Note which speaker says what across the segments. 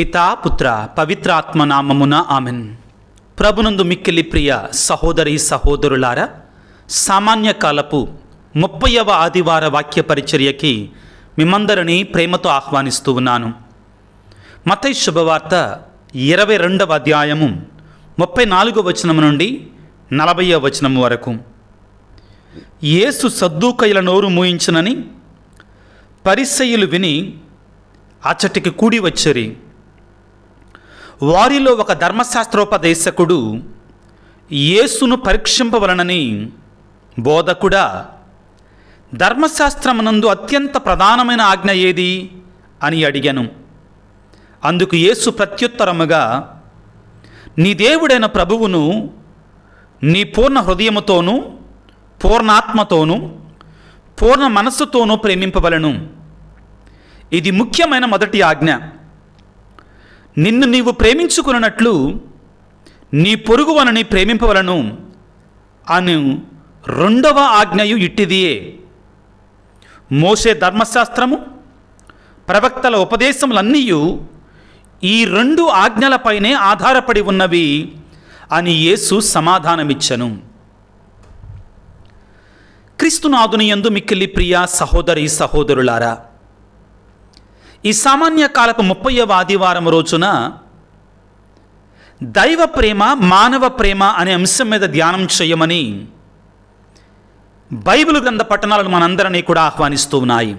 Speaker 1: పితా పుత్ర నామమున ఆమెన్ ప్రభునందు మిక్కిలి ప్రియ సహోదరి సహోదరులారా సామాన్య కాలపు ముప్పైవ ఆదివార వాక్య పరిచర్యకి మిమ్మందరినీ ప్రేమతో ఆహ్వానిస్తూ ఉన్నాను మతై శుభవార్త ఇరవై రెండవ అధ్యాయము ముప్పై నాలుగో వచనం నుండి నలభైవ వచనం వరకు యేసు సద్దూకయ్యల నోరు మూయించనని పరిసయ్యులు విని అచ్చటికి కూడి వచ్చరి వారిలో ఒక ధర్మశాస్త్రోపదేశకుడు యేసును పరీక్షింపవలనని బోధకుడా ధర్మశాస్త్రమునందు అత్యంత ప్రధానమైన ఆజ్ఞ ఏది అని అడిగాను అందుకు యేసు ప్రత్యుత్తరముగా నీ దేవుడైన ప్రభువును నీ పూర్ణ హృదయముతోనూ పూర్ణాత్మతోనూ పూర్ణ మనస్సుతోనూ ప్రేమింపవలను ఇది ముఖ్యమైన మొదటి ఆజ్ఞ నిన్ను నీవు ప్రేమించుకున్నట్లు నీ పొరుగు వనని ప్రేమింపవలను అని రెండవ ఆజ్ఞయు ఇట్టిదియే మోసే ధర్మశాస్త్రము ప్రవక్తల ఉపదేశములన్నీ ఈ రెండు ఆజ్ఞలపైనే ఆధారపడి ఉన్నవి అని యేసు సమాధానమిచ్చను క్రీస్తునాథుని ఎందు మిక్కిలి ప్రియా సహోదరి సహోదరులారా ఈ సామాన్య కాలపు ముప్పయ్యవ ఆదివారం రోజున దైవ ప్రేమ మానవ ప్రేమ అనే అంశం మీద ధ్యానం చేయమని బైబిల్ గ్రంథ పట్టణాలను మనందరినీ కూడా ఆహ్వానిస్తూ ఉన్నాయి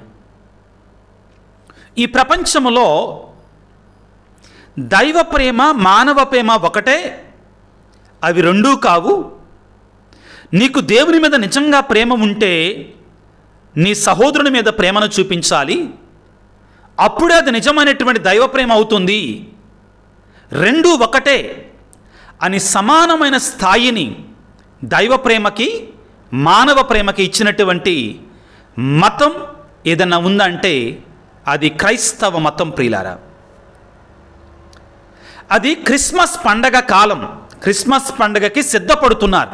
Speaker 1: ఈ ప్రపంచంలో దైవ ప్రేమ మానవ ప్రేమ ఒకటే అవి రెండూ కావు నీకు దేవుని మీద నిజంగా ప్రేమ ఉంటే నీ సహోదరుని మీద ప్రేమను చూపించాలి అప్పుడే అది నిజమైనటువంటి దైవప్రేమ అవుతుంది రెండు ఒకటే అని సమానమైన స్థాయిని దైవ ప్రేమకి మానవ ప్రేమకి ఇచ్చినటువంటి మతం ఏదన్నా ఉందంటే అది క్రైస్తవ మతం ప్రియులారా అది క్రిస్మస్ పండగ కాలం క్రిస్మస్ పండగకి సిద్ధపడుతున్నారు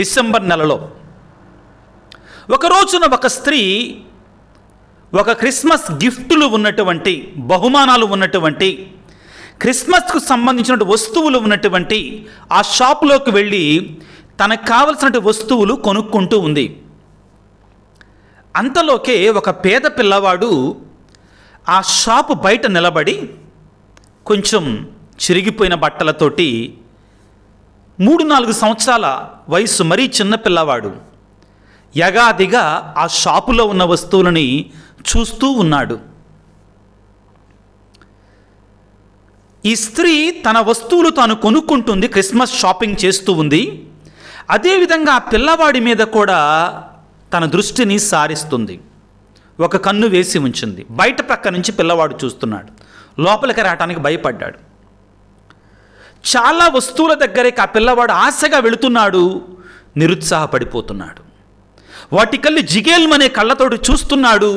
Speaker 1: డిసెంబర్ నెలలో ఒక రోజున ఒక స్త్రీ ఒక క్రిస్మస్ గిఫ్టులు ఉన్నటువంటి బహుమానాలు ఉన్నటువంటి క్రిస్మస్కు సంబంధించిన వస్తువులు ఉన్నటువంటి ఆ షాపులోకి వెళ్ళి తనకు కావలసిన వస్తువులు కొనుక్కుంటూ ఉంది అంతలోకే ఒక పేద పిల్లవాడు ఆ షాపు బయట నిలబడి కొంచెం చిరిగిపోయిన బట్టలతోటి మూడు నాలుగు సంవత్సరాల వయసు మరీ చిన్న పిల్లవాడు యగాదిగా ఆ షాపులో ఉన్న వస్తువులని చూస్తూ ఉన్నాడు ఈ స్త్రీ తన వస్తువులు తాను కొనుక్కుంటుంది క్రిస్మస్ షాపింగ్ చేస్తూ ఉంది అదేవిధంగా ఆ పిల్లవాడి మీద కూడా తన దృష్టిని సారిస్తుంది ఒక కన్ను వేసి ఉంచింది బయట ప్రక్క నుంచి పిల్లవాడు చూస్తున్నాడు లోపలికి రావటానికి భయపడ్డాడు చాలా వస్తువుల దగ్గరికి ఆ పిల్లవాడు ఆశగా వెళుతున్నాడు నిరుత్సాహపడిపోతున్నాడు వాటికల్లి జిగేల్మనే కళ్ళతోడు చూస్తున్నాడు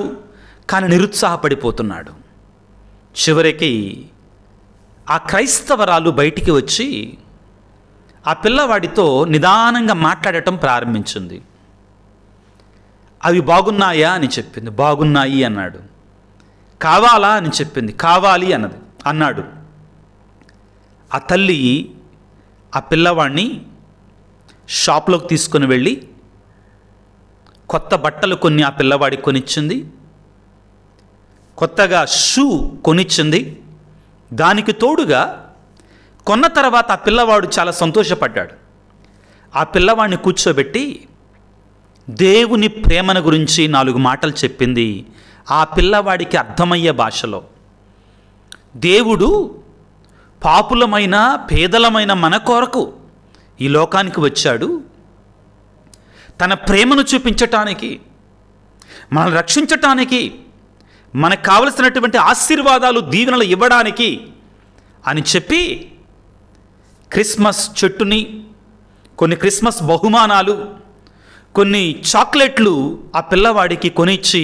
Speaker 1: కానీ నిరుత్సాహపడిపోతున్నాడు చివరికి ఆ క్రైస్తవరాలు బయటికి వచ్చి ఆ పిల్లవాడితో నిదానంగా మాట్లాడటం ప్రారంభించింది అవి బాగున్నాయా అని చెప్పింది బాగున్నాయి అన్నాడు కావాలా అని చెప్పింది కావాలి అన్నది అన్నాడు ఆ తల్లి ఆ పిల్లవాడిని షాప్లోకి తీసుకుని వెళ్ళి కొత్త బట్టలు కొన్ని ఆ పిల్లవాడికి కొనిచ్చింది కొత్తగా షూ కొనిచ్చింది దానికి తోడుగా కొన్న తర్వాత ఆ పిల్లవాడు చాలా సంతోషపడ్డాడు ఆ పిల్లవాడిని కూర్చోబెట్టి దేవుని ప్రేమను గురించి నాలుగు మాటలు చెప్పింది ఆ పిల్లవాడికి అర్థమయ్యే భాషలో దేవుడు పాపులమైన పేదలమైన మన కొరకు ఈ లోకానికి వచ్చాడు తన ప్రేమను చూపించటానికి మనల్ని రక్షించటానికి మనకు కావలసినటువంటి ఆశీర్వాదాలు దీవెనలు ఇవ్వడానికి అని చెప్పి క్రిస్మస్ చెట్టుని కొన్ని క్రిస్మస్ బహుమానాలు కొన్ని చాక్లెట్లు ఆ పిల్లవాడికి కొనిచ్చి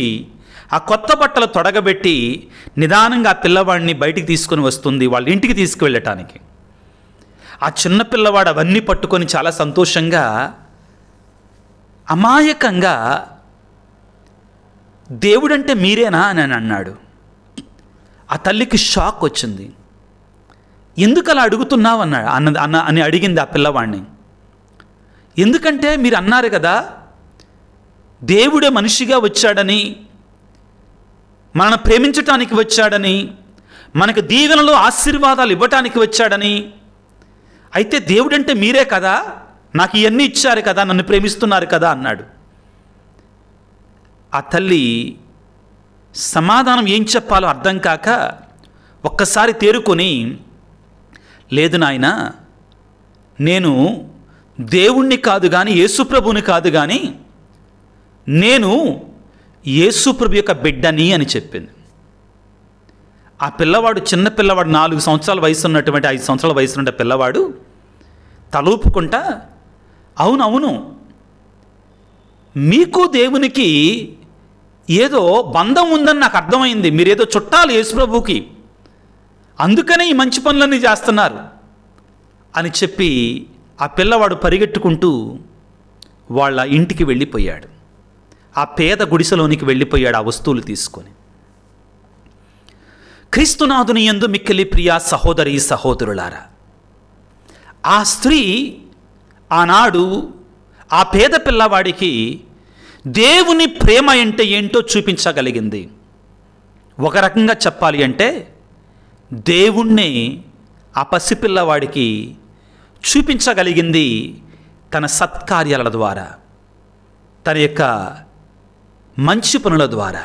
Speaker 1: ఆ కొత్త బట్టలు తొడగబెట్టి నిదానంగా ఆ పిల్లవాడిని బయటికి తీసుకొని వస్తుంది వాళ్ళ ఇంటికి తీసుకువెళ్ళటానికి ఆ చిన్న పిల్లవాడు అవన్నీ పట్టుకొని చాలా సంతోషంగా అమాయకంగా దేవుడంటే మీరేనా అని అన్నాడు ఆ తల్లికి షాక్ వచ్చింది ఎందుకు అలా అడుగుతున్నావు అన్నాడు అన్న అన్న అని అడిగింది ఆ పిల్లవాడిని ఎందుకంటే మీరు అన్నారు కదా దేవుడే మనిషిగా వచ్చాడని మనను ప్రేమించటానికి వచ్చాడని మనకు దీవెనలో ఆశీర్వాదాలు ఇవ్వటానికి వచ్చాడని అయితే దేవుడంటే మీరే కదా నాకు ఇవన్నీ ఇచ్చారు కదా నన్ను ప్రేమిస్తున్నారు కదా అన్నాడు ఆ తల్లి సమాధానం ఏం చెప్పాలో అర్థం కాక ఒక్కసారి తేరుకొని లేదు నాయన నేను దేవుణ్ణి కాదు కానీ యేసుప్రభుని కాదు కానీ నేను యేసుప్రభు యొక్క బిడ్డని అని చెప్పింది ఆ పిల్లవాడు చిన్న పిల్లవాడు నాలుగు సంవత్సరాల వయసు ఉన్నటువంటి ఐదు సంవత్సరాల వయసు ఉన్న పిల్లవాడు తలూపుకుంటా అవునవును మీకు దేవునికి ఏదో బంధం ఉందని నాకు అర్థమైంది మీరేదో చుట్టాలు యేసుప్రభుకి అందుకనే ఈ మంచి పనులన్నీ చేస్తున్నారు అని చెప్పి ఆ పిల్లవాడు పరిగెట్టుకుంటూ వాళ్ళ ఇంటికి వెళ్ళిపోయాడు ఆ పేద గుడిసెలోనికి వెళ్ళిపోయాడు ఆ వస్తువులు తీసుకొని క్రీస్తునాథుని ఎందు మిక్కిలి ప్రియా సహోదరి సహోదరులారా ఆ స్త్రీ ఆనాడు ఆ పేద పిల్లవాడికి దేవుని ప్రేమ అంటే ఏంటో చూపించగలిగింది ఒక రకంగా చెప్పాలి అంటే దేవుణ్ణి ఆ పసిపిల్లవాడికి చూపించగలిగింది తన సత్కార్యాల ద్వారా తన యొక్క మంచి పనుల ద్వారా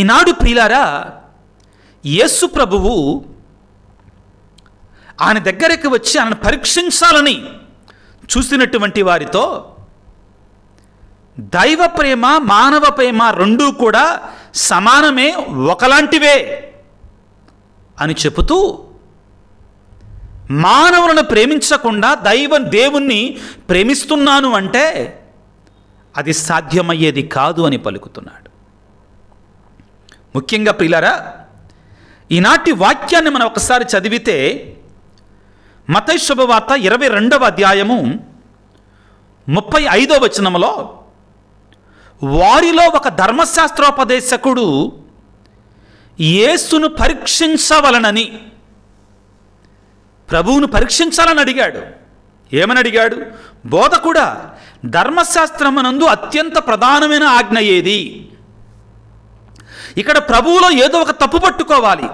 Speaker 1: ఈనాడు ప్రియులారా యేసు ప్రభువు ఆయన దగ్గరకు వచ్చి ఆయన పరీక్షించాలని చూసినటువంటి వారితో దైవ ప్రేమ మానవ ప్రేమ రెండూ కూడా సమానమే ఒకలాంటివే అని చెబుతూ మానవులను ప్రేమించకుండా దైవ దేవుణ్ణి ప్రేమిస్తున్నాను అంటే అది సాధ్యమయ్యేది కాదు అని పలుకుతున్నాడు ముఖ్యంగా ప్రిలరా ఈనాటి వాక్యాన్ని మనం ఒకసారి చదివితే మతైశుభవార్త ఇరవై రెండవ అధ్యాయము ముప్పై ఐదో వచనంలో వారిలో ఒక ధర్మశాస్త్రోపదేశకుడు యేసును పరీక్షించవలనని ప్రభువును పరీక్షించాలని అడిగాడు ఏమని అడిగాడు బోధ కూడా ధర్మశాస్త్రమునందు అత్యంత ప్రధానమైన ఆజ్ఞ ఏది ఇక్కడ ప్రభువులో ఏదో ఒక తప్పు పట్టుకోవాలి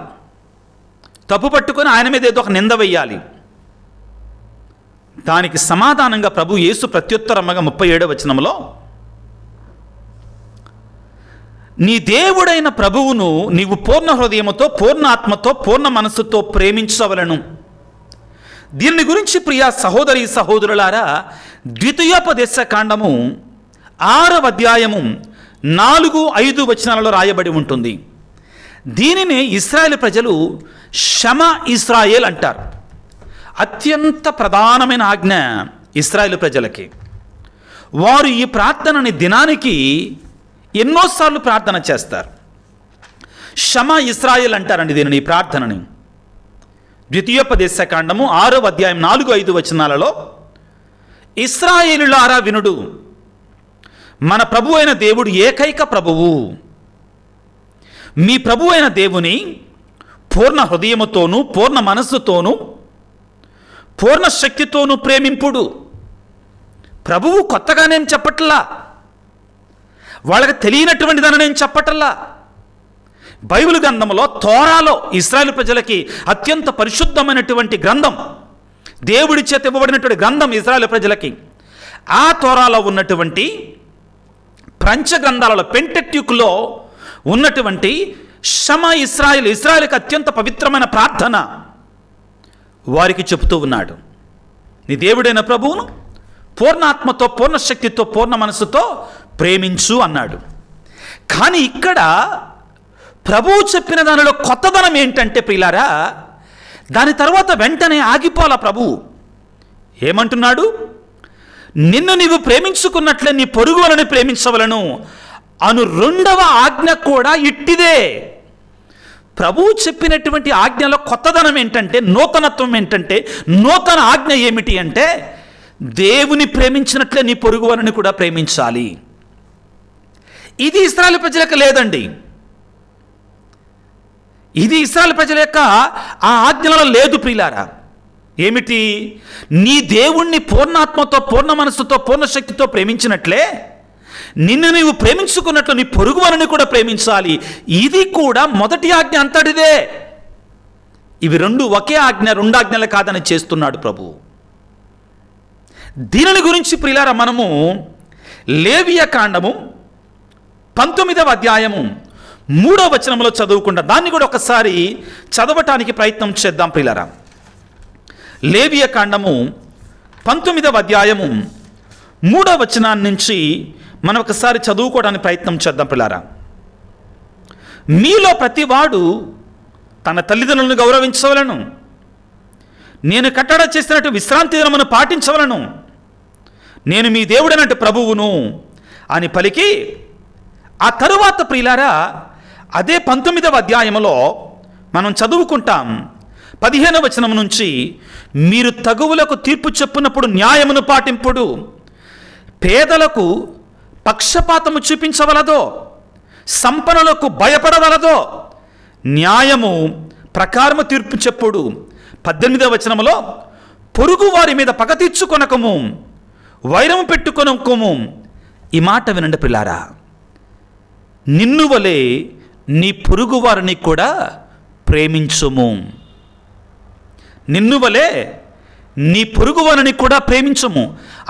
Speaker 1: తప్పు పట్టుకొని ఆయన మీద ఏదో ఒక నింద వేయాలి దానికి సమాధానంగా ప్రభు యేసు ప్రత్యుత్తరమ్మగా ముప్పై ఏడవ వచనంలో నీ దేవుడైన ప్రభువును నీవు పూర్ణ హృదయముతో పూర్ణ ఆత్మతో పూర్ణ మనస్సుతో ప్రేమించవలను దీని గురించి ప్రియా సహోదరి సహోదరులారా ద్వితీయోపదేశ కాండము ఆరవ అధ్యాయము నాలుగు ఐదు వచనాలలో రాయబడి ఉంటుంది దీనిని ఇస్రాయేల్ ప్రజలు శమ ఇస్రాయేల్ అంటారు అత్యంత ప్రధానమైన ఆజ్ఞ ఇస్రాయేల్ ప్రజలకి వారు ఈ ప్రార్థనని దినానికి ఎన్నోసార్లు ప్రార్థన చేస్తారు షమ ఇస్రాయల్ అంటారండి దీనిని ఈ ప్రార్థనని ద్వితీయోపదేశ కాండము ఆరో అధ్యాయం నాలుగు ఐదు వచనాలలో ఇస్రాయేలులారా వినుడు మన ప్రభు అయిన దేవుడు ఏకైక ప్రభువు మీ ప్రభు అయిన దేవుని పూర్ణ హృదయముతోనూ పూర్ణ మనస్సుతోనూ పూర్ణ శక్తితోనూ ప్రేమింపుడు ప్రభువు కొత్తగానేం చెప్పట్లా వాళ్ళకి తెలియనటువంటి దాన్ని నేను చెప్పటల్లా బైబిల్ గ్రంథంలో తోరాలో ఇస్రాయల్ ప్రజలకి అత్యంత పరిశుద్ధమైనటువంటి గ్రంథం దేవుడి చేత ఇవ్వబడినటువంటి గ్రంథం ఇస్రాయల్ ప్రజలకి ఆ తోరాలో ఉన్నటువంటి ప్రంచ గ్రంథాలలో పెంటెట్యుక్లో ఉన్నటువంటి శమ ఇస్రాయల్ ఇస్రాయల్కి అత్యంత పవిత్రమైన ప్రార్థన వారికి చెబుతూ ఉన్నాడు నీ దేవుడైన ప్రభువును పూర్ణాత్మతో పూర్ణశక్తితో పూర్ణ మనసుతో ప్రేమించు అన్నాడు కానీ ఇక్కడ ప్రభువు చెప్పిన దానిలో కొత్తదనం ఏంటంటే ప్రిలారా దాని తర్వాత వెంటనే ఆగిపోల ప్రభువు ఏమంటున్నాడు నిన్ను నీవు ప్రేమించుకున్నట్లే నీ పొరుగులను ప్రేమించవలను అను రెండవ ఆజ్ఞ కూడా ఇట్టిదే ప్రభువు చెప్పినటువంటి ఆజ్ఞలో కొత్తదనం ఏంటంటే నూతనత్వం ఏంటంటే నూతన ఆజ్ఞ ఏమిటి అంటే దేవుని ప్రేమించినట్లే నీ పొరుగు కూడా ప్రేమించాలి ఇది ఇస్రాయల్ ప్రజల యొక్క లేదండి ఇది ఇస్రాయల్ ప్రజల యొక్క ఆ ఆజ్ఞలలో లేదు ప్రియులారా ఏమిటి నీ దేవుణ్ణి పూర్ణాత్మతో పూర్ణ మనస్సుతో పూర్ణ శక్తితో ప్రేమించినట్లే నిన్ను నీవు ప్రేమించుకున్నట్లు నీ పొరుగువారిని కూడా ప్రేమించాలి ఇది కూడా మొదటి ఆజ్ఞ అంతటిదే ఇవి రెండు ఒకే ఆజ్ఞ రెండు ఆజ్ఞలు కాదని చేస్తున్నాడు ప్రభు దీనిని గురించి ప్రియులారా మనము లేవియ కాండము పంతొమ్మిదవ అధ్యాయము మూడో వచనంలో చదువుకుండా దాన్ని కూడా ఒకసారి చదవటానికి ప్రయత్నం చేద్దాం ప్రిలరా లేవియ కాండము పంతొమ్మిదవ అధ్యాయము మూడో వచనాన్ని నుంచి మనం ఒకసారి చదువుకోవడానికి ప్రయత్నం చేద్దాం పిల్లారా మీలో ప్రతివాడు తన తల్లిదండ్రులను గౌరవించవలను నేను కట్టడ చేసినట్టు విశ్రాంతి దినమును పాటించవలను నేను మీ దేవుడనట్టు ప్రభువును అని పలికి ఆ తరువాత ప్రియులారా అదే పంతొమ్మిదవ అధ్యాయంలో మనం చదువుకుంటాం పదిహేనవ వచనం నుంచి మీరు తగువులకు తీర్పు చెప్పునప్పుడు న్యాయమును పాటింపుడు పేదలకు పక్షపాతము చూపించవలదో సంపన్నులకు భయపడవలదో న్యాయము ప్రకారము తీర్పు చెప్పుడు పద్దెనిమిదవ వచనంలో పొరుగు వారి మీద పగ తీర్చుకొనకము వైరము పెట్టుకొనకము ఈ మాట వినండి పిల్లారా నిన్ను వలె నీ పొరుగు వారిని కూడా ప్రేమించుము నిన్ను వలె నీ పొరుగు వారిని కూడా ప్రేమించము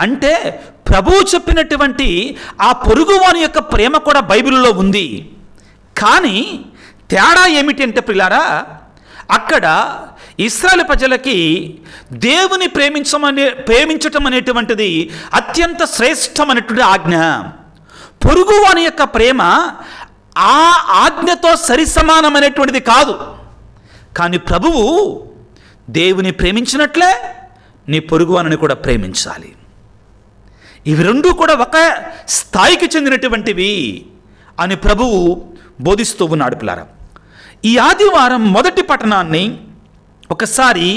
Speaker 1: అంటే ప్రభువు చెప్పినటువంటి ఆ వారి యొక్క ప్రేమ కూడా బైబిల్లో ఉంది కానీ తేడా ఏమిటి అంటే పిల్లారా అక్కడ ఇస్రాయల్ ప్రజలకి దేవుని ప్రేమించమనే ప్రేమించటం అనేటువంటిది అత్యంత శ్రేష్టమైనటువంటి ఆజ్ఞ పొరుగు వాని యొక్క ప్రేమ ఆ ఆజ్ఞతో సరిసమానమైనటువంటిది కాదు కానీ ప్రభువు దేవుని ప్రేమించినట్లే నీ పొరుగు వాని కూడా ప్రేమించాలి ఇవి రెండూ కూడా ఒక స్థాయికి చెందినటువంటివి అని ప్రభువు బోధిస్తూ ఉన్నాడు పిల్లారా ఈ ఆదివారం మొదటి పట్టణాన్ని ఒకసారి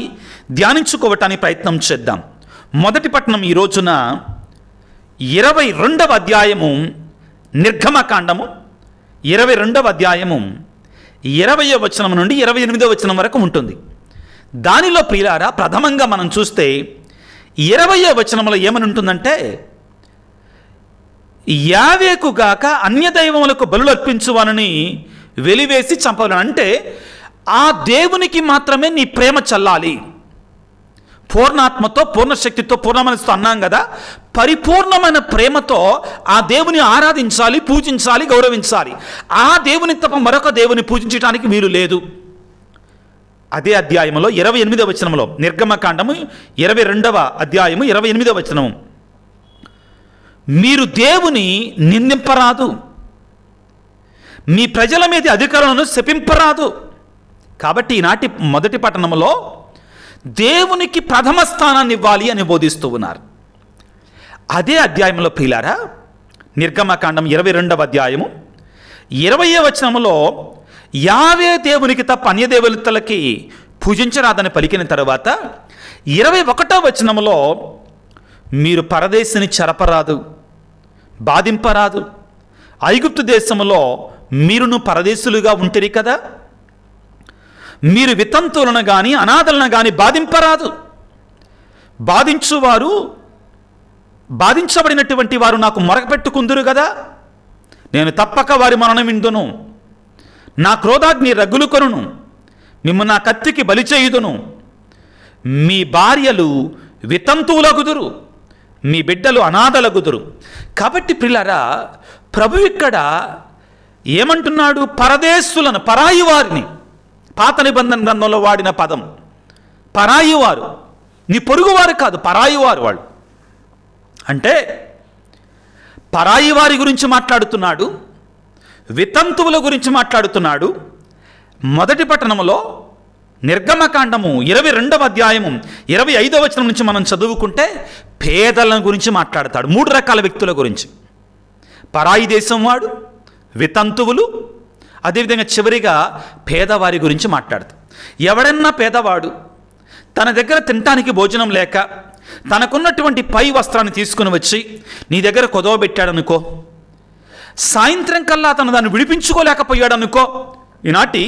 Speaker 1: ధ్యానించుకోవటానికి ప్రయత్నం చేద్దాం మొదటి పట్టణం ఈ రోజున ఇరవై రెండవ అధ్యాయము నిర్గమకాండము ఇరవై రెండవ అధ్యాయము ఇరవయో వచనం నుండి ఇరవై ఎనిమిదో వచనం వరకు ఉంటుంది దానిలో ప్రియులారా ప్రథమంగా మనం చూస్తే ఇరవయో వచనంలో ఏమని ఉంటుందంటే యావేకు గాక అన్యదైవములకు బలులు అర్పించువానని వెలివేసి చంపవాలని అంటే ఆ దేవునికి మాత్రమే నీ ప్రేమ చల్లాలి పూర్ణాత్మతో పూర్ణశక్తితో పూర్ణ మనసుతో అన్నాం కదా పరిపూర్ణమైన ప్రేమతో ఆ దేవుని ఆరాధించాలి పూజించాలి గౌరవించాలి ఆ దేవుని తప్ప మరొక దేవుని పూజించడానికి వీలు లేదు అదే అధ్యాయంలో ఇరవై ఎనిమిదవ వచనంలో నిర్గమకాండము ఇరవై రెండవ అధ్యాయము ఇరవై ఎనిమిదవ వచనము మీరు దేవుని నిందింపరాదు మీ ప్రజల మీద అధికారులను శపింపరాదు కాబట్టి ఈనాటి మొదటి పట్టణంలో దేవునికి ప్రథమ స్థానాన్ని ఇవ్వాలి అని బోధిస్తూ ఉన్నారు అదే అధ్యాయంలో పిలారా నిర్గమకాండం ఇరవై రెండవ అధ్యాయము ఇరవయే వచనములో యావే దేవునికి తప్ప అన్య దేవతలకి పూజించరాదని పలికిన తర్వాత ఇరవై ఒకటో వచనములో మీరు పరదేశిని చెరపరాదు బాధింపరాదు ఐగుప్తు దేశంలో మీరును పరదేశులుగా ఉంటరి కదా మీరు వితంతువులను కానీ అనాథలను కానీ బాధింపరాదు బాధించువారు బాధించబడినటువంటి వారు నాకు మొరగపెట్టుకుందురు కదా నేను తప్పక వారి మరణమిందును నా క్రోధాగ్ని రగులు కొనును మిమ్ము నా కత్తికి బలిచేయుదును మీ భార్యలు వితంతువులగుదురు మీ బిడ్డలు అనాథలగుదురు కాబట్టి పిల్లరా ప్రభు ఇక్కడ ఏమంటున్నాడు పరదేశులను పరాయి వారిని పాత నిబంధన గ్రంథంలో వాడిన పదం పరాయి వారు నీ పొరుగువారు కాదు పరాయి వారు వాళ్ళు అంటే పరాయి వారి గురించి మాట్లాడుతున్నాడు వితంతువుల గురించి మాట్లాడుతున్నాడు మొదటి పట్టణంలో నిర్గమకాండము ఇరవై రెండవ అధ్యాయము ఇరవై ఐదవ వచనం నుంచి మనం చదువుకుంటే పేదల గురించి మాట్లాడతాడు మూడు రకాల వ్యక్తుల గురించి పరాయి దేశం వాడు వితంతువులు అదేవిధంగా చివరిగా పేదవారి గురించి మాట్లాడుతూ ఎవడన్నా పేదవాడు తన దగ్గర తినటానికి భోజనం లేక తనకున్నటువంటి పై వస్త్రాన్ని తీసుకుని వచ్చి నీ దగ్గర పెట్టాడనుకో సాయంత్రం కల్లా తను దాన్ని విడిపించుకోలేకపోయాడనుకో ఈనాటి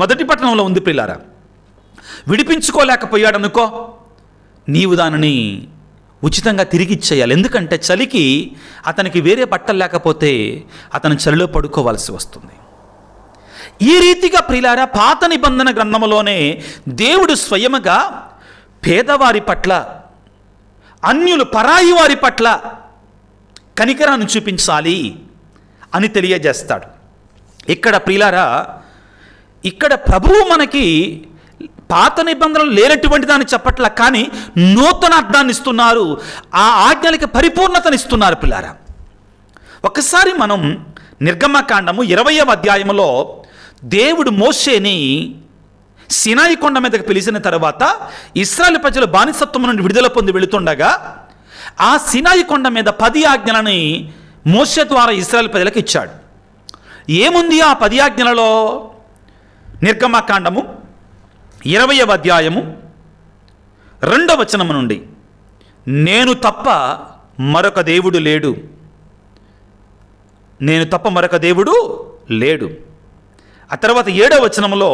Speaker 1: మొదటి పట్టణంలో ఉంది పిల్లారా విడిపించుకోలేకపోయాడనుకో నీవు దానిని ఉచితంగా తిరిగి ఇచ్చేయాలి ఎందుకంటే చలికి అతనికి వేరే బట్టలు లేకపోతే అతను చలిలో పడుకోవాల్సి వస్తుంది ఈ రీతిగా ప్రిలార పాత నిబంధన గ్రంథంలోనే దేవుడు స్వయముగా పేదవారి పట్ల అన్యులు పరాయి వారి పట్ల కనికరాన్ని చూపించాలి అని తెలియజేస్తాడు ఇక్కడ ప్రిలారా ఇక్కడ ప్రభువు మనకి పాత నిబంధనలు లేనటువంటి దాన్ని చెప్పట్లా కానీ నూతన అర్థాన్ని ఇస్తున్నారు ఆ ఆజ్ఞలకి పరిపూర్ణతనిస్తున్నారు పిల్లారా ఒకసారి మనం నిర్గమకాండము ఇరవయవ అధ్యాయములో దేవుడు మోసేని సినాయి కొండ మీదకు పిలిచిన తర్వాత ఇస్రాయల్ ప్రజలు బానిసత్వం నుండి విడుదల పొంది వెళుతుండగా ఆ సినాయి కొండ మీద పది ఆజ్ఞలని మోసే ద్వారా ఇస్రాయల్ ప్రజలకు ఇచ్చాడు ఏముంది ఆ పది ఆజ్ఞలలో నిర్గమకాండము ఇరవై అధ్యాయము రెండవ వచనము నుండి నేను తప్ప మరొక దేవుడు లేడు నేను తప్ప మరొక దేవుడు లేడు ఆ తర్వాత ఏడో వచనంలో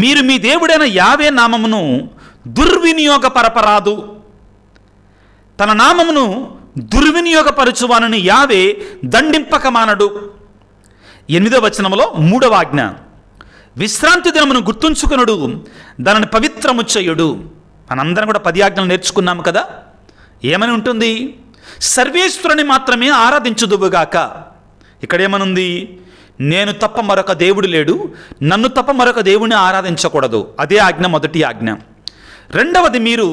Speaker 1: మీరు మీ దేవుడైన యావే నామమును దుర్వినియోగపరపరాదు తన నామమును దుర్వినియోగపరచువానని యావే దండింపక మానడు ఎనిమిదో వచనంలో మూడవ ఆజ్ఞ విశ్రాంతి దినమును గుర్తుంచుకునుడు దానిని పవిత్రము చేయుడు మనందరం కూడా పది ఆజ్ఞలు నేర్చుకున్నాము కదా ఏమని ఉంటుంది సర్వేశ్వరుని మాత్రమే ఆరాధించుదువుగాక ఇక్కడేమనుంది నేను తప్ప మరొక దేవుడు లేడు నన్ను తప్ప మరొక దేవుని ఆరాధించకూడదు అదే ఆజ్ఞ మొదటి ఆజ్ఞ రెండవది మీరు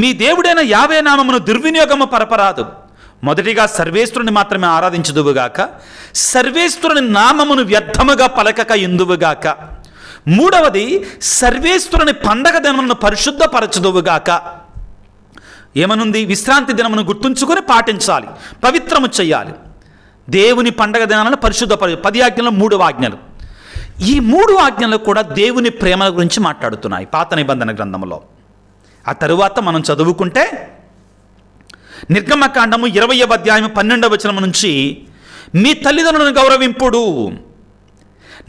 Speaker 1: మీ దేవుడైన యావే నామమును దుర్వినియోగము పరపరాదు మొదటిగా సర్వేశ్వరుని మాత్రమే ఆరాధించదువుగాక సర్వేశ్వరుని నామమును వ్యర్థముగా పలకక ఇందువుగాక మూడవది సర్వేశ్వరుని పండగ దినమును పరిశుద్ధపరచదువుగాక ఏమనుంది విశ్రాంతి దినమును గుర్తుంచుకొని పాటించాలి పవిత్రము చేయాలి దేవుని పండగ దినాలను పరిశుద్ధ పది ఆజ్ఞలు మూడు ఆజ్ఞలు ఈ మూడు ఆజ్ఞలు కూడా దేవుని ప్రేమల గురించి మాట్లాడుతున్నాయి పాత నిబంధన గ్రంథంలో ఆ తరువాత మనం చదువుకుంటే నిర్గమకాండము ఇరవై అధ్యాయం పన్నెండవ వచనం నుంచి మీ తల్లిదండ్రులను గౌరవింపుడు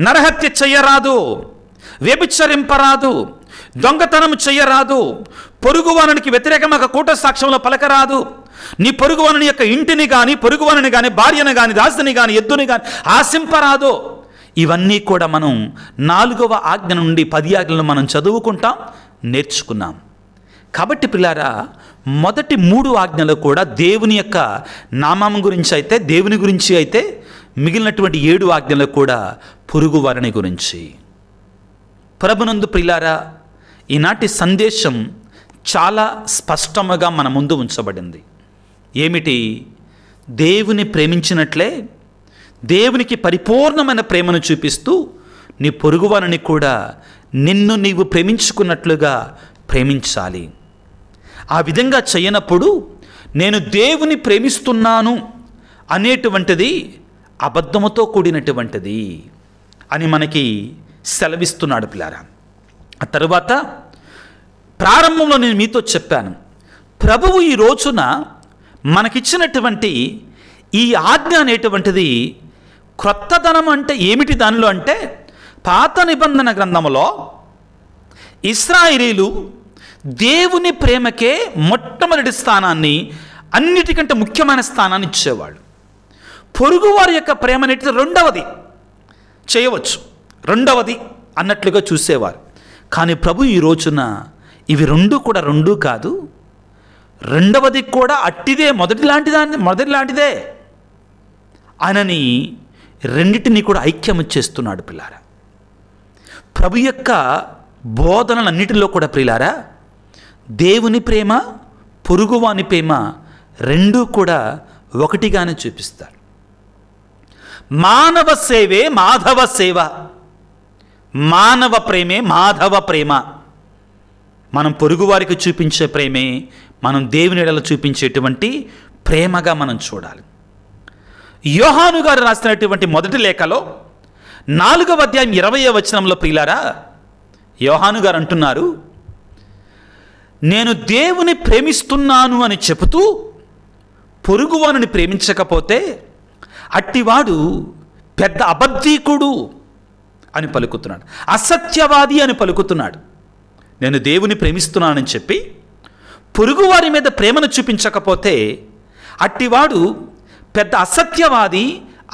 Speaker 1: నరహత్య చెయ్యరాదు వ్యభిచ్చరింపరాదు దొంగతనం చెయ్యరాదు పొరుగువానికి వ్యతిరేకమైన కూట సాక్ష్యంలో పలకరాదు నీ పొరుగువనని యొక్క ఇంటిని కానీ పొరుగువనని కానీ భార్యను కానీ దాసుని కానీ ఎద్దుని కానీ ఆశింపరాదో ఇవన్నీ కూడా మనం నాలుగవ ఆజ్ఞ నుండి పది ఆజ్ఞలను మనం చదువుకుంటాం నేర్చుకున్నాం కాబట్టి పిల్లారా మొదటి మూడు ఆజ్ఞలు కూడా దేవుని యొక్క నామం గురించి అయితే దేవుని గురించి అయితే మిగిలినటువంటి ఏడు ఆజ్ఞలు కూడా పొరుగు వారిని గురించి ప్రభునందు ప్రిలారా ఈనాటి సందేశం చాలా స్పష్టముగా మన ముందు ఉంచబడింది ఏమిటి దేవుని ప్రేమించినట్లే దేవునికి పరిపూర్ణమైన ప్రేమను చూపిస్తూ నీ పొరుగువారిని కూడా నిన్ను నీవు ప్రేమించుకున్నట్లుగా ప్రేమించాలి ఆ విధంగా చేయనప్పుడు నేను దేవుని ప్రేమిస్తున్నాను అనేటువంటిది అబద్ధముతో కూడినటువంటిది అని మనకి సెలవిస్తున్నాడు పిల్లారా ఆ తరువాత ప్రారంభంలో నేను మీతో చెప్పాను ప్రభువు ఈ రోజున మనకిచ్చినటువంటి ఈ ఆజ్ఞ అనేటువంటిది క్రొత్తదనం అంటే ఏమిటి దానిలో అంటే పాత నిబంధన గ్రంథంలో ఇస్రాయిలీలు దేవుని ప్రేమకే మొట్టమొదటి స్థానాన్ని అన్నిటికంటే ముఖ్యమైన స్థానాన్ని ఇచ్చేవాళ్ళు పొరుగువారి యొక్క ప్రేమ అనేటిది రెండవది చేయవచ్చు రెండవది అన్నట్లుగా చూసేవారు కానీ ప్రభు ఈ రోజున ఇవి రెండు కూడా రెండూ కాదు రెండవది కూడా అట్టిదే మొదటి లాంటి దాన్ని మొదటి లాంటిదే అనని రెండిటిని కూడా ఐక్యము చేస్తున్నాడు పిల్లారా ప్రభు యొక్క బోధనలన్నిటిలో కూడా ప్రియులారా దేవుని ప్రేమ పొరుగువాని ప్రేమ రెండూ కూడా ఒకటిగానే చూపిస్తారు మానవ సేవే మాధవ సేవ మానవ ప్రేమే మాధవ ప్రేమ మనం పొరుగువారికి చూపించే ప్రేమే మనం దేవుని ఎడలో చూపించేటువంటి ప్రేమగా మనం చూడాలి యోహాను గారు రాసినటువంటి మొదటి లేఖలో నాలుగవ అధ్యాయం ఇరవయో వచనంలో ప్రియులారా యోహాను గారు అంటున్నారు నేను దేవుని ప్రేమిస్తున్నాను అని చెబుతూ పొరుగువానుని ప్రేమించకపోతే అట్టివాడు పెద్ద అబద్ధీకుడు అని పలుకుతున్నాడు అసత్యవాది అని పలుకుతున్నాడు నేను దేవుని ప్రేమిస్తున్నానని చెప్పి పొరుగువారి మీద ప్రేమను చూపించకపోతే అట్టివాడు పెద్ద అసత్యవాది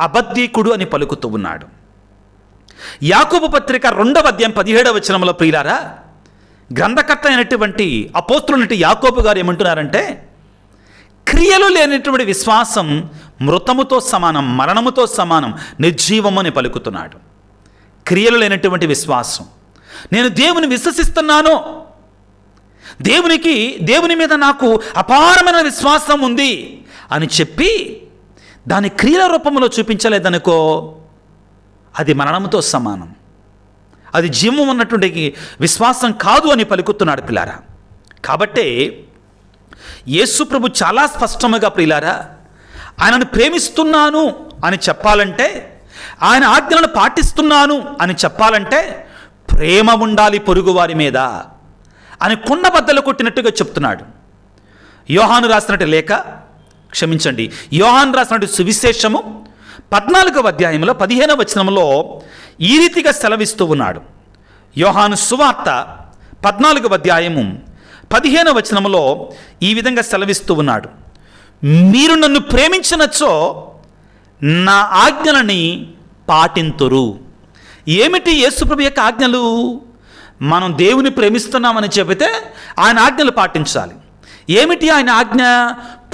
Speaker 1: అబద్ధీకుడు అని పలుకుతూ ఉన్నాడు యాకూబు పత్రిక రెండవ అధ్యాయం పదిహేడవ వచనంలో ప్రియులారా గ్రంథకర్త అయినటువంటి అపోస్తులున్నటి యాకోబు గారు ఏమంటున్నారంటే క్రియలు లేనటువంటి విశ్వాసం మృతముతో సమానం మరణముతో సమానం నిర్జీవం అని పలుకుతున్నాడు క్రియలు లేనటువంటి విశ్వాసం నేను దేవుని విశ్వసిస్తున్నాను దేవునికి దేవుని మీద నాకు అపారమైన విశ్వాసం ఉంది అని చెప్పి దాని క్రియల రూపంలో చూపించలేదనుకో అది మరణంతో సమానం అది జీవం ఉన్నటువంటి విశ్వాసం కాదు అని పలుకుతున్నాడు పిల్లారా కాబట్టే యేసు ప్రభు చాలా స్పష్టముగా ప్రియులారా ఆయనను ప్రేమిస్తున్నాను అని చెప్పాలంటే ఆయన ఆజ్ఞలను పాటిస్తున్నాను అని చెప్పాలంటే ప్రేమ ఉండాలి పొరుగువారి మీద అని కుండ బద్దలు కొట్టినట్టుగా చెప్తున్నాడు యోహాను రాసినట్టు లేఖ క్షమించండి యోహాన్ రాసినట్టు సువిశేషము పద్నాలుగవ అధ్యాయంలో పదిహేనవ వచనంలో ఈ రీతిగా సెలవిస్తూ ఉన్నాడు యోహాను సువార్త పద్నాలుగవ అధ్యాయము పదిహేనవ వచనంలో ఈ విధంగా సెలవిస్తూ ఉన్నాడు మీరు నన్ను ప్రేమించినచ్చో నా ఆజ్ఞలని పాటింతురు ఏమిటి యేసుప్రభు యొక్క ఆజ్ఞలు మనం దేవుని ప్రేమిస్తున్నామని చెబితే ఆయన ఆజ్ఞలు పాటించాలి ఏమిటి ఆయన ఆజ్ఞ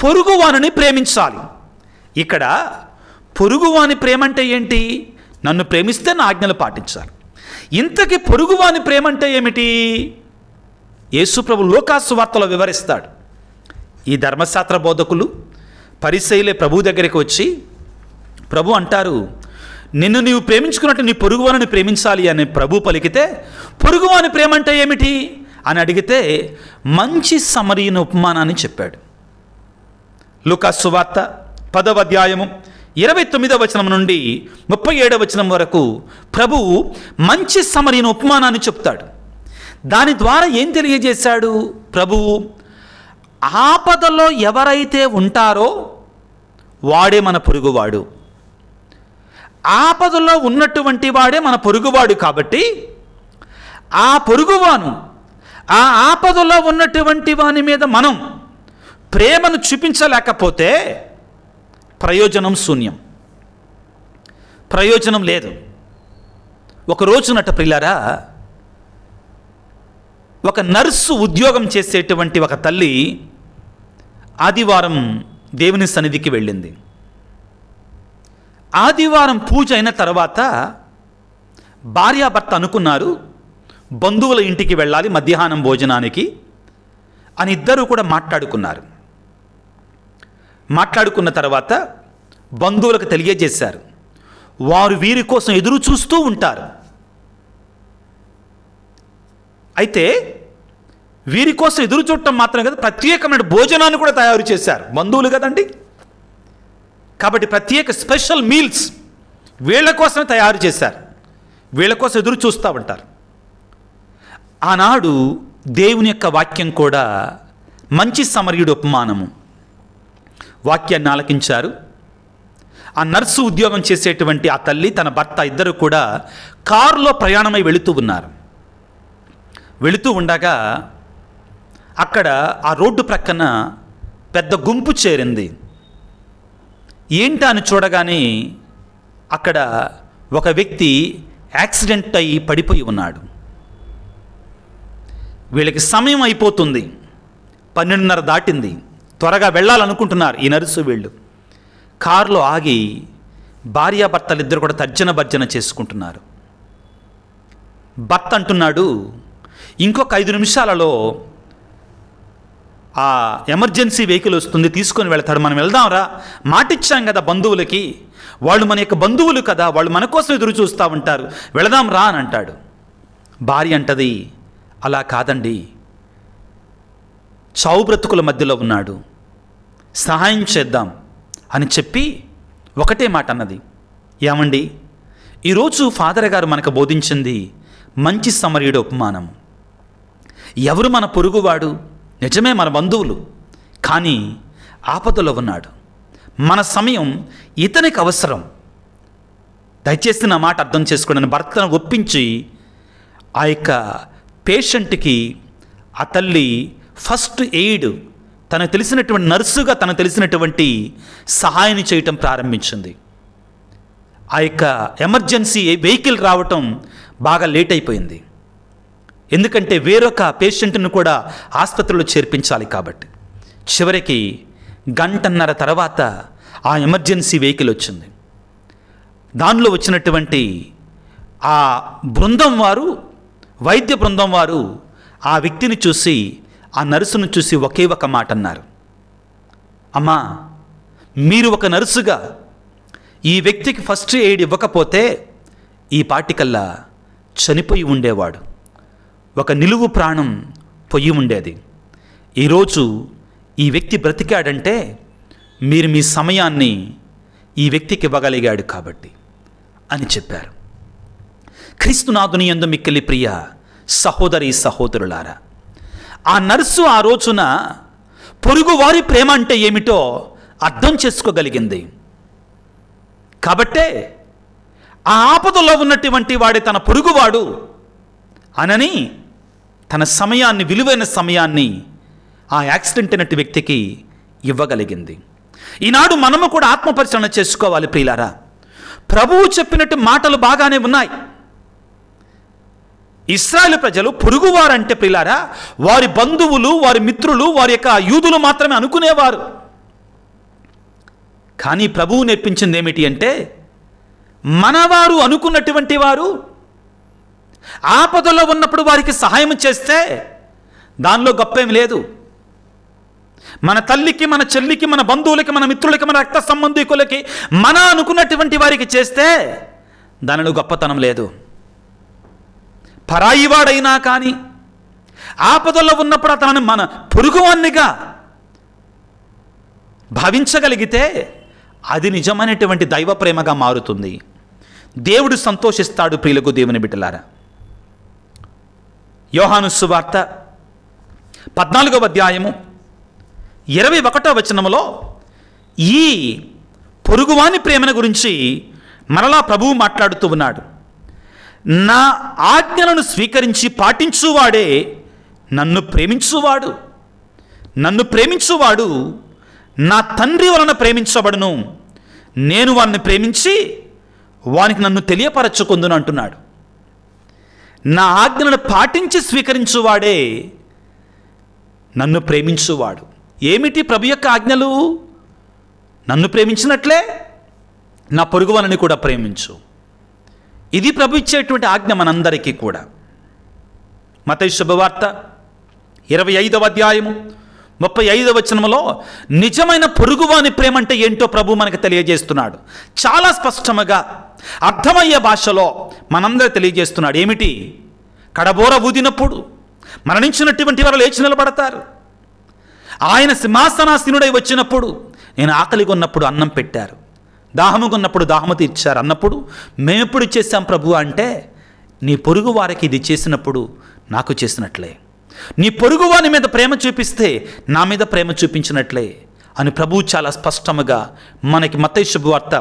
Speaker 1: పొరుగువాని ప్రేమించాలి ఇక్కడ పొరుగువాని ప్రేమ అంటే ఏంటి నన్ను ప్రేమిస్తే నా ఆజ్ఞలు పాటించాలి ఇంతకీ పొరుగువాని ప్రేమ అంటే ఏమిటి యేసుప్రభు లోకాసు వార్తలో వివరిస్తాడు ఈ ధర్మశాస్త్ర బోధకులు పరిశైలే ప్రభు దగ్గరికి వచ్చి ప్రభు అంటారు నిన్ను నీవు ప్రేమించుకున్నట్టు నీ పొరుగువాని ప్రేమించాలి అని ప్రభు పలికితే పొరుగువాని ప్రేమ అంటే ఏమిటి అని అడిగితే మంచి సమరీన ఉపమానాన్ని చెప్పాడు సువార్త పదవ అధ్యాయము ఇరవై తొమ్మిదవ వచనం నుండి ముప్పై ఏడవ వచనం వరకు ప్రభువు మంచి సమరీన ఉపమానాన్ని చెప్తాడు దాని ద్వారా ఏం తెలియజేశాడు ప్రభువు ఆపదలో ఎవరైతే ఉంటారో వాడే మన పొరుగువాడు ఆపదలో ఉన్నటువంటి వాడే మన పొరుగువాడు కాబట్టి ఆ పొరుగువాను ఆ ఆపదలో ఉన్నటువంటి వాని మీద మనం ప్రేమను చూపించలేకపోతే ప్రయోజనం శూన్యం ప్రయోజనం లేదు నట ప్రిల్లారా ఒక నర్సు ఉద్యోగం చేసేటువంటి ఒక తల్లి ఆదివారం దేవుని సన్నిధికి వెళ్ళింది ఆదివారం పూజ అయిన తర్వాత భార్యాభర్త అనుకున్నారు బంధువుల ఇంటికి వెళ్ళాలి మధ్యాహ్నం భోజనానికి అని ఇద్దరూ కూడా మాట్లాడుకున్నారు మాట్లాడుకున్న తర్వాత బంధువులకు తెలియజేశారు వారు వీరి కోసం ఎదురు చూస్తూ ఉంటారు అయితే వీరి కోసం ఎదురు చూడటం మాత్రం కదా ప్రత్యేకమైన భోజనాన్ని కూడా తయారు చేశారు బంధువులు కదండి కాబట్టి ప్రత్యేక స్పెషల్ మీల్స్ వీళ్ళ కోసమే తయారు చేశారు వీళ్ళ కోసం ఎదురు చూస్తూ ఉంటారు ఆనాడు దేవుని యొక్క వాక్యం కూడా మంచి సమర్యుడు ఉపమానము వాక్యాన్ని ఆలకించారు ఆ నర్సు ఉద్యోగం చేసేటువంటి ఆ తల్లి తన భర్త ఇద్దరు కూడా కారులో ప్రయాణమై వెళుతూ ఉన్నారు వెళుతూ ఉండగా అక్కడ ఆ రోడ్డు ప్రక్కన పెద్ద గుంపు చేరింది ఏంటా అని చూడగానే అక్కడ ఒక వ్యక్తి యాక్సిడెంట్ అయి పడిపోయి ఉన్నాడు వీళ్ళకి సమయం అయిపోతుంది పన్నెండున్నర దాటింది త్వరగా వెళ్ళాలనుకుంటున్నారు ఈ నర్సు వీళ్ళు కారులో ఆగి భార్యాభర్తలు ఇద్దరు కూడా తర్జన భర్జన చేసుకుంటున్నారు భర్త అంటున్నాడు ఇంకొక ఐదు నిమిషాలలో ఆ ఎమర్జెన్సీ వెహికల్ వస్తుంది తీసుకొని వెళ్తాడు మనం వెళ్దాంరా మాటిచ్చాం కదా బంధువులకి వాళ్ళు మన యొక్క బంధువులు కదా వాళ్ళు మన కోసం ఎదురు చూస్తూ ఉంటారు వెళదాం రా అని అంటాడు భార్య అంటది అలా కాదండి చావు బ్రతుకుల మధ్యలో ఉన్నాడు సహాయం చేద్దాం అని చెప్పి ఒకటే మాట అన్నది ఏమండి ఈరోజు ఫాదర్ గారు మనకు బోధించింది మంచి సమరీయుడు ఉపమానం ఎవరు మన పొరుగువాడు నిజమే మన బంధువులు కానీ ఆపదలో ఉన్నాడు మన సమయం ఇతనికి అవసరం దయచేసి నా మాట అర్థం చేసుకోండి భర్తను ఒప్పించి ఆ యొక్క పేషెంట్కి ఆ తల్లి ఫస్ట్ ఎయిడ్ తనకు తెలిసినటువంటి నర్సుగా తనకు తెలిసినటువంటి సహాయం చేయటం ప్రారంభించింది ఆ యొక్క ఎమర్జెన్సీ వెహికల్ రావటం బాగా లేట్ అయిపోయింది ఎందుకంటే వేరొక పేషెంట్ను కూడా ఆసుపత్రిలో చేర్పించాలి కాబట్టి చివరికి గంటన్నర తర్వాత ఆ ఎమర్జెన్సీ వెహికల్ వచ్చింది దానిలో వచ్చినటువంటి ఆ బృందం వారు వైద్య బృందం వారు ఆ వ్యక్తిని చూసి ఆ నర్సును చూసి ఒకే ఒక మాట అన్నారు అమ్మా మీరు ఒక నర్సుగా ఈ వ్యక్తికి ఫస్ట్ ఎయిడ్ ఇవ్వకపోతే ఈ పాటికల్లా చనిపోయి ఉండేవాడు ఒక నిలువు ప్రాణం పొయ్యి ఉండేది ఈరోజు ఈ వ్యక్తి బ్రతికాడంటే మీరు మీ సమయాన్ని ఈ వ్యక్తికి ఇవ్వగలిగాడు కాబట్టి అని చెప్పారు క్రీస్తునాథుని ఎందు మిక్కిలి ప్రియ సహోదరి సహోదరులారా ఆ నర్సు ఆ రోజున పొరుగువారి ప్రేమ అంటే ఏమిటో అర్థం చేసుకోగలిగింది కాబట్టే ఆ ఆపదలో ఉన్నటువంటి వాడే తన పొరుగువాడు అనని తన సమయాన్ని విలువైన సమయాన్ని ఆ యాక్సిడెంట్ అయినట్టు వ్యక్తికి ఇవ్వగలిగింది ఈనాడు మనము కూడా ఆత్మపరిచరణ చేసుకోవాలి ప్రియులారా ప్రభువు చెప్పినట్టు మాటలు బాగానే ఉన్నాయి ఇస్రాయల్ ప్రజలు పొరుగువారంటే ప్రిలారా వారి బంధువులు వారి మిత్రులు వారి యొక్క యూదులు మాత్రమే అనుకునేవారు కానీ ప్రభువు నేర్పించింది ఏమిటి అంటే మనవారు అనుకున్నటువంటి వారు ఆపదలో ఉన్నప్పుడు వారికి సహాయం చేస్తే దానిలో గొప్పేం లేదు మన తల్లికి మన చెల్లికి మన బంధువులకి మన మిత్రులకి మన రక్త సంబంధికులకి మన అనుకున్నటువంటి వారికి చేస్తే దానిలో గొప్పతనం లేదు పరాయివాడైనా కానీ ఆపదల్లో ఉన్నప్పుడు అతను మన పొరుగువాన్నిగా భావించగలిగితే అది నిజమైనటువంటి దైవ ప్రేమగా మారుతుంది దేవుడు సంతోషిస్తాడు ప్రియులకు దేవుని బిడ్డలారా యోహానుస్సు వార్త పద్నాలుగవ అధ్యాయము ఇరవై ఒకటో వచనంలో ఈ పొరుగువాని ప్రేమను గురించి మరలా ప్రభువు మాట్లాడుతూ ఉన్నాడు నా ఆజ్ఞలను స్వీకరించి పాటించువాడే నన్ను ప్రేమించువాడు నన్ను ప్రేమించువాడు నా తండ్రి వలన ప్రేమించబడును నేను వాడిని ప్రేమించి వానికి నన్ను తెలియపరచుకుందును అంటున్నాడు నా ఆజ్ఞను పాటించి స్వీకరించువాడే నన్ను ప్రేమించువాడు ఏమిటి ప్రభు యొక్క ఆజ్ఞలు నన్ను ప్రేమించినట్లే నా పొరుగువనని కూడా ప్రేమించు ఇది ప్రభు ఇచ్చేటువంటి ఆజ్ఞ మనందరికీ కూడా మత శుభవార్త ఇరవై ఐదవ అధ్యాయము ముప్పై ఐదవ వచనంలో నిజమైన పొరుగువాని ప్రేమ అంటే ఏంటో ప్రభు మనకు తెలియజేస్తున్నాడు చాలా స్పష్టముగా అర్థమయ్యే భాషలో మనందరూ తెలియజేస్తున్నాడు ఏమిటి కడబోర ఊదినప్పుడు మరణించినటువంటి వారు లేచి నిలబడతారు ఆయన సింహాసనాసీనుడై వచ్చినప్పుడు నేను ఆకలిగా ఉన్నప్పుడు అన్నం పెట్టారు దాహము కొన్నప్పుడు దాహము తీర్చారు అన్నప్పుడు మేమెప్పుడు చేశాం ప్రభు అంటే నీ పొరుగు వారికి ఇది చేసినప్పుడు నాకు చేసినట్లే నీ పొరుగు వారి మీద ప్రేమ చూపిస్తే నా మీద ప్రేమ చూపించినట్లే అని ప్రభువు చాలా స్పష్టముగా మనకి మత శుభవార్త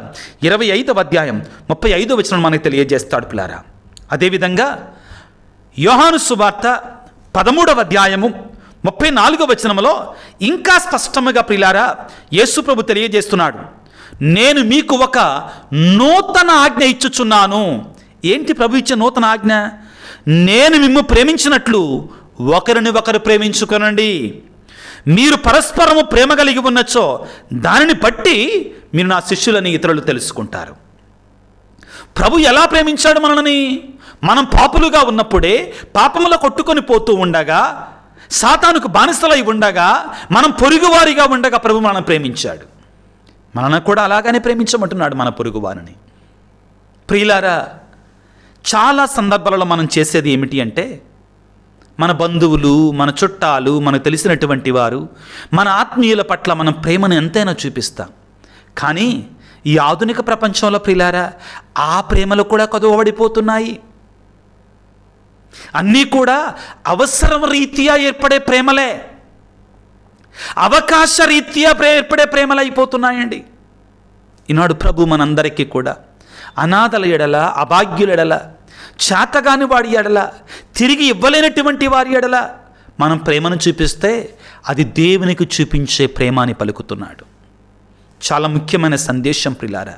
Speaker 1: ఇరవై ఐదవ అధ్యాయం ముప్పై ఐదో వచనం మనకి తెలియజేస్తాడు పిల్లారా అదేవిధంగా యోహాను శుభార్త పదమూడవ అధ్యాయము ముప్పై నాలుగో వచనంలో ఇంకా స్పష్టముగా ప్రిలారా యేసు ప్రభు తెలియజేస్తున్నాడు నేను మీకు ఒక నూతన ఆజ్ఞ ఇచ్చుచున్నాను ఏంటి ప్రభు ఇచ్చే నూతన ఆజ్ఞ నేను మిమ్ము ప్రేమించినట్లు ఒకరిని ఒకరు ప్రేమించుకునండి మీరు పరస్పరము ప్రేమ కలిగి ఉన్నచో దానిని బట్టి మీరు నా శిష్యులని ఇతరులు తెలుసుకుంటారు ప్రభు ఎలా ప్రేమించాడు మనల్ని మనం పాపులుగా ఉన్నప్పుడే పాపముల కొట్టుకొని పోతూ ఉండగా సాతానుకు బానిసలై ఉండగా మనం పొరుగువారిగా ఉండగా ప్రభు మనం ప్రేమించాడు మనను కూడా అలాగనే ప్రేమించమంటున్నాడు మన పొరుగువారిని ప్రియులారా చాలా సందర్భాలలో మనం చేసేది ఏమిటి అంటే మన బంధువులు మన చుట్టాలు మనకు తెలిసినటువంటి వారు మన ఆత్మీయుల పట్ల మనం ప్రేమను ఎంతైనా చూపిస్తాం కానీ ఈ ఆధునిక ప్రపంచంలో ప్రిలారా ఆ ప్రేమలు కూడా కదువబడిపోతున్నాయి అన్నీ కూడా అవసరం రీత్యా ఏర్పడే ప్రేమలే అవకాశ రీత్యా ఏర్పడే ప్రేమలు అయిపోతున్నాయండి ఈనాడు ప్రభు మనందరికీ కూడా అనాథల ఎడల అభాగ్యుల ఎడల చేతగాని వాడి ఎడల తిరిగి ఇవ్వలేనటువంటి వారి ఎడల మనం ప్రేమను చూపిస్తే అది దేవునికి చూపించే ప్రేమ అని పలుకుతున్నాడు చాలా ముఖ్యమైన సందేశం ప్రిలారా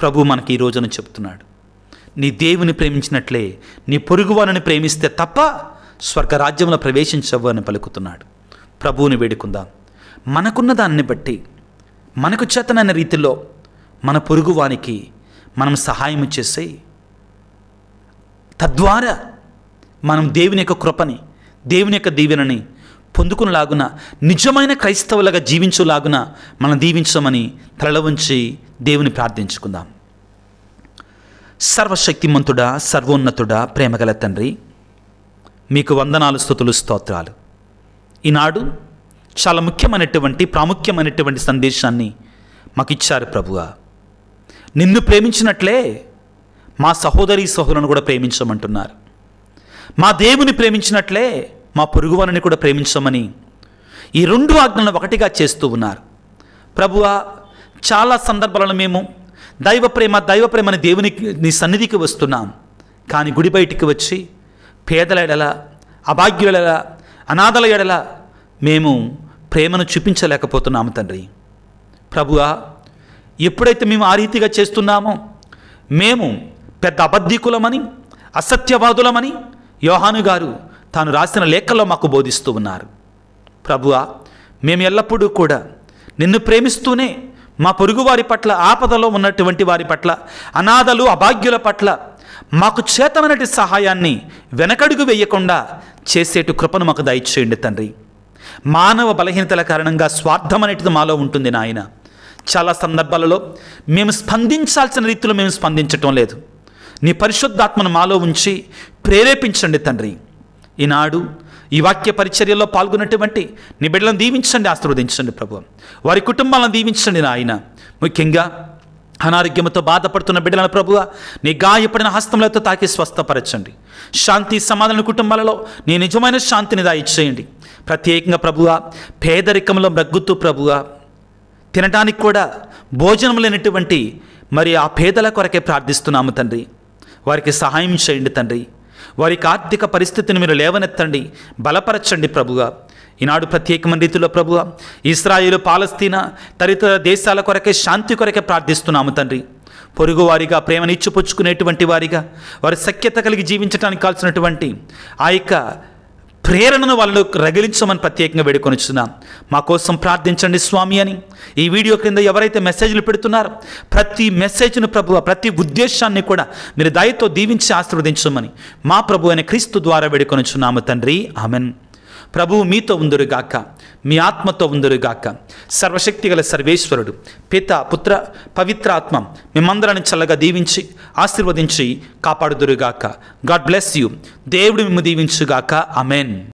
Speaker 1: ప్రభు మనకి ఈ రోజున చెప్తున్నాడు నీ దేవుని ప్రేమించినట్లే నీ పొరుగువారిని ప్రేమిస్తే తప్ప స్వర్గరాజ్యంలో ప్రవేశించవ్వని పలుకుతున్నాడు ప్రభువుని వేడుకుందాం మనకున్న దాన్ని బట్టి మనకు చేతనైన రీతిలో మన పొరుగువానికి మనం సహాయం చేసే తద్వారా మనం దేవుని యొక్క కృపని దేవుని యొక్క దీవెనని పొందుకునిలాగున నిజమైన క్రైస్తవులుగా జీవించులాగున మనం దీవించమని తలల ఉంచి దేవుని ప్రార్థించుకుందాం సర్వశక్తిమంతుడా సర్వోన్నతుడా ప్రేమగల తండ్రి మీకు వందనాలు స్థుతులు స్తోత్రాలు ఈనాడు చాలా ముఖ్యమైనటువంటి ప్రాముఖ్యమైనటువంటి సందేశాన్ని మాకిచ్చారు ప్రభువ నిన్ను ప్రేమించినట్లే మా సహోదరి సహోదరులను కూడా ప్రేమించమంటున్నారు మా దేవుని ప్రేమించినట్లే మా పొరుగువారిని కూడా ప్రేమించమని ఈ రెండు ఆజ్ఞలను ఒకటిగా చేస్తూ ఉన్నారు ప్రభువ చాలా సందర్భాలను మేము దైవ ప్రేమ దైవ ప్రేమని దేవునికి నీ సన్నిధికి వస్తున్నాం కానీ గుడి బయటికి వచ్చి పేదల ఎడల అభాగ్యుల ఎడల అనాథల ఎడల మేము ప్రేమను చూపించలేకపోతున్నాము తండ్రి ప్రభువా ఎప్పుడైతే మేము ఆ రీతిగా చేస్తున్నామో మేము పెద్ద అబద్ధికులమని అసత్యవాదులమని యోహాను గారు తాను రాసిన లేఖల్లో మాకు బోధిస్తూ ఉన్నారు ప్రభువా మేము ఎల్లప్పుడూ కూడా నిన్ను ప్రేమిస్తూనే మా పొరుగువారి పట్ల ఆపదలో ఉన్నటువంటి వారి పట్ల అనాథలు అభాగ్యుల పట్ల మాకు చేతమైనటి సహాయాన్ని వెనకడుగు వేయకుండా చేసేటు కృపను మాకు దయచేయండి తండ్రి మానవ బలహీనతల కారణంగా స్వార్థం అనేటిది మాలో ఉంటుంది నాయన చాలా సందర్భాలలో మేము స్పందించాల్సిన రీతిలో మేము స్పందించటం లేదు నీ పరిశుద్ధాత్మను మాలో ఉంచి ప్రేరేపించండి తండ్రి ఈనాడు ఈ వాక్య పరిచర్యలో పాల్గొన్నటువంటి నీ బిడ్డలను దీవించండి ఆశీర్వదించండి ప్రభు వారి కుటుంబాలను దీవించండి నా ఆయన ముఖ్యంగా అనారోగ్యంతో బాధపడుతున్న బిడ్డలను ప్రభువ నీ గాయపడిన హస్తములతో తాకి స్వస్థపరచండి శాంతి సమాధాన కుటుంబాలలో నీ నిజమైన శాంతిని దాయిచ్చేయండి ప్రత్యేకంగా ప్రభువ పేదరికంలో మగ్గుతూ ప్రభువ తినడానికి కూడా భోజనం లేనటువంటి మరి ఆ పేదల కొరకే ప్రార్థిస్తున్నాము తండ్రి వారికి సహాయం చేయండి తండ్రి వారికి ఆర్థిక పరిస్థితిని మీరు లేవనెత్తండి బలపరచండి ప్రభుగా ఈనాడు ప్రత్యేకమైన రీతిలో ప్రభువ ఇస్రాయిలు పాలస్తీనా తదితర దేశాల కొరకే శాంతి కొరకే ప్రార్థిస్తున్నాము తండ్రి పొరుగువారిగా ప్రేమనిచ్చిపుచ్చుకునేటువంటి వారిగా వారి సఖ్యత కలిగి జీవించడానికి కాల్సినటువంటి ఆ యొక్క ప్రేరణను వాళ్ళు రగిలించమని ప్రత్యేకంగా వేడుకొనిచున్నాం మా కోసం ప్రార్థించండి స్వామి అని ఈ వీడియో క్రింద ఎవరైతే మెసేజ్లు పెడుతున్నారో ప్రతి మెసేజ్ను ప్రభు ప్రతి ఉద్దేశాన్ని కూడా మీరు దయతో దీవించి ఆశీర్వదించమని మా ప్రభు అనే క్రీస్తు ద్వారా వేడుకొనిచున్నాము తండ్రి ఆమెన్ ప్రభువు మీతో ఉందరుగాక మీ ఆత్మతో ఉందరుగాక సర్వశక్తి గల సర్వేశ్వరుడు పిత పుత్ర పవిత్రాత్మ మిమ్మందరాన్ని చల్లగా దీవించి ఆశీర్వదించి కాపాడుదురుగాక గాడ్ బ్లెస్ యూ దేవుడు మిమ్మ దీవించుగాక అమెన్